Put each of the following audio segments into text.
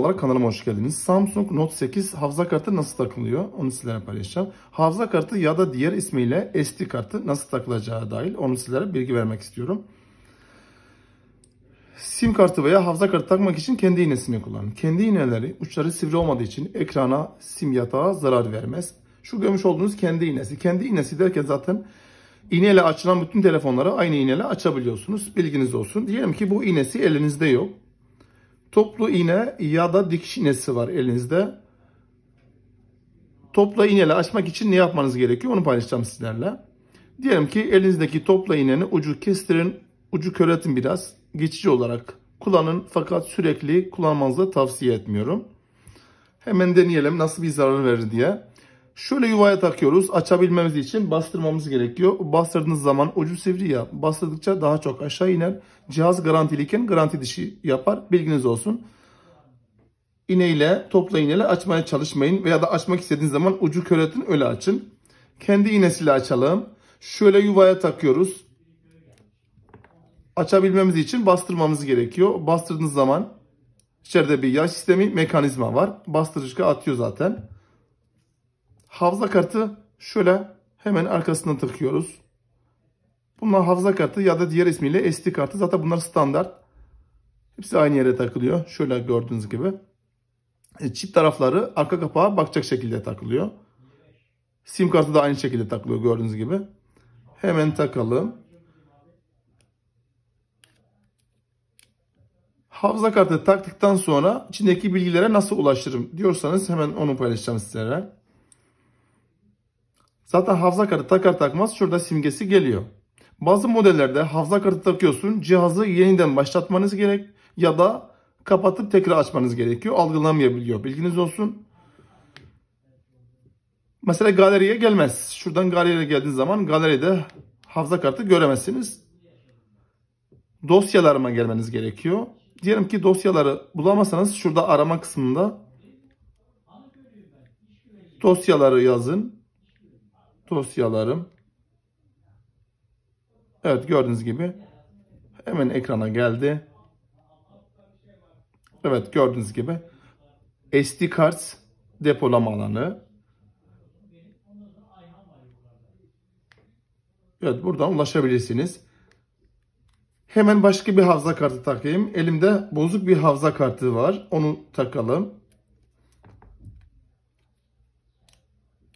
olarak kanalıma hoş geldiniz. Samsung Note 8 hafıza kartı nasıl takılıyor onu sizlere paylaşacağım. Hafıza kartı ya da diğer ismiyle SD kartı nasıl takılacağı dahil onu sizlere bilgi vermek istiyorum. SIM kartı veya hafıza kartı takmak için kendi iğnesini kullanın. Kendi iğneleri uçları sivri olmadığı için ekrana, sim yatağa zarar vermez. Şu görmüş olduğunuz kendi iğnesi. Kendi iğnesi derken zaten iğneyle açılan bütün telefonları aynı iğneyle açabiliyorsunuz. Bilginiz olsun. Diyelim ki bu iğnesi elinizde yok. Toplu iğne ya da dikiş iğnesi var elinizde. Topla iğneyle açmak için ne yapmanız gerekiyor onu paylaşacağım sizlerle. Diyelim ki elinizdeki topla iğneni ucu kestirin, ucu köreltin biraz. Geçici olarak kullanın fakat sürekli kullanmanızı tavsiye etmiyorum. Hemen deneyelim nasıl bir zarar verir diye. Şöyle yuvaya takıyoruz. Açabilmemiz için bastırmamız gerekiyor. Bastırdığınız zaman ucu sivri ya. Bastırdıkça daha çok aşağı iner. Cihaz garantiliyken garanti dışı yapar. Bilginiz olsun. İneyle, topla iğneyle açmaya çalışmayın. Veya da açmak istediğiniz zaman ucu kör etin öyle açın. Kendi iğnesiyle açalım. Şöyle yuvaya takıyoruz. Açabilmemiz için bastırmamız gerekiyor. Bastırdığınız zaman içeride bir yağ sistemi mekanizma var. Bastırıcı atıyor zaten. Hafıza kartı şöyle hemen arkasına tıkıyoruz. Bunlar hafıza kartı ya da diğer ismiyle SD kartı. Zaten bunlar standart. Hepsi aynı yere takılıyor. Şöyle gördüğünüz gibi. E, çip tarafları arka kapağa bakacak şekilde takılıyor. Sim kartı da aynı şekilde takılıyor gördüğünüz gibi. Hemen takalım. Hafıza kartı taktıktan sonra içindeki bilgilere nasıl ulaştırırım diyorsanız hemen onu paylaşacağım sizlere. Zaten hafıza kartı takar takmaz şurada simgesi geliyor. Bazı modellerde hafıza kartı takıyorsun cihazı yeniden başlatmanız gerek ya da kapatıp tekrar açmanız gerekiyor. Algılamayabiliyor. Bilginiz olsun. Mesela galeriye gelmez. Şuradan galeriye geldiğiniz zaman galeride hafıza kartı göremezsiniz. Dosyalarıma gelmeniz gerekiyor. Diyelim ki dosyaları bulamazsanız şurada arama kısmında dosyaları yazın dosyalarım. Evet gördüğünüz gibi hemen ekrana geldi. Evet gördüğünüz gibi SD kart depolama alanı. Evet buradan ulaşabilirsiniz. Hemen başka bir hafıza kartı takayım. Elimde bozuk bir hafıza kartı var. Onu takalım.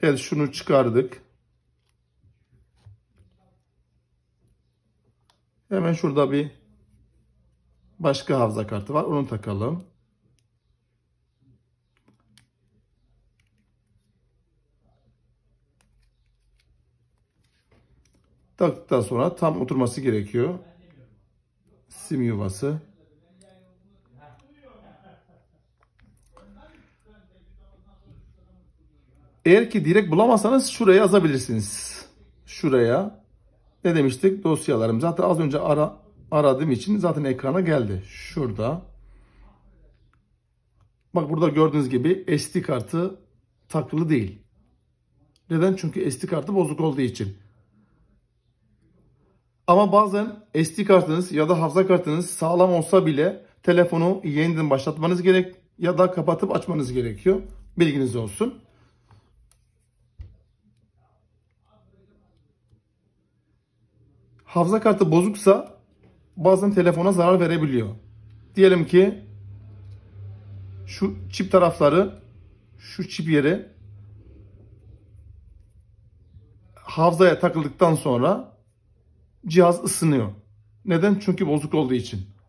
Evet şunu çıkardık. Hemen şurada bir başka hafıza kartı var. Onu takalım. Taktıktan sonra tam oturması gerekiyor. Sim yuvası. Eğer ki direkt bulamazsanız şuraya yazabilirsiniz. Şuraya ne demiştik? Dosyalarım. Zaten az önce ara, aradığım için zaten ekrana geldi. Şurada. Bak burada gördüğünüz gibi SD kartı takılı değil. Neden? Çünkü SD kartı bozuk olduğu için. Ama bazen SD kartınız ya da hafıza kartınız sağlam olsa bile telefonu yeniden başlatmanız gerek ya da kapatıp açmanız gerekiyor. Bilginiz olsun. Hafıza kartı bozuksa bazen telefona zarar verebiliyor. Diyelim ki şu çip tarafları şu çip yeri hafızaya takıldıktan sonra cihaz ısınıyor. Neden? Çünkü bozuk olduğu için.